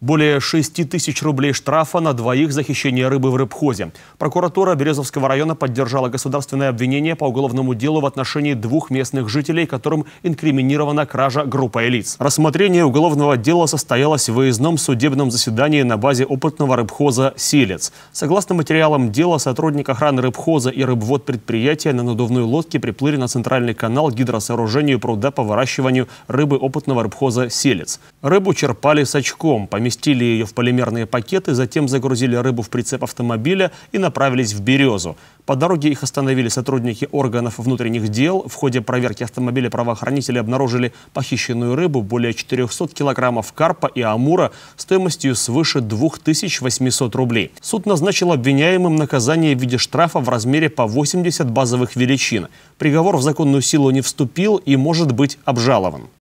Более 6 тысяч рублей штрафа на двоих за хищение рыбы в рыбхозе. Прокуратура Березовского района поддержала государственное обвинение по уголовному делу в отношении двух местных жителей, которым инкриминирована кража группой лиц. Рассмотрение уголовного дела состоялось в выездном судебном заседании на базе опытного рыбхоза «Силец». Согласно материалам дела, сотрудник охраны рыбхоза и рыбвод предприятия на надувной лодке приплыли на центральный канал гидросооружению пруда по выращиванию рыбы опытного рыбхоза «Селец». Рыбу черпали с очком. Помимо поместили ее в полимерные пакеты, затем загрузили рыбу в прицеп автомобиля и направились в «Березу». По дороге их остановили сотрудники органов внутренних дел. В ходе проверки автомобиля правоохранители обнаружили похищенную рыбу, более 400 килограммов карпа и амура стоимостью свыше 2800 рублей. Суд назначил обвиняемым наказание в виде штрафа в размере по 80 базовых величин. Приговор в законную силу не вступил и может быть обжалован.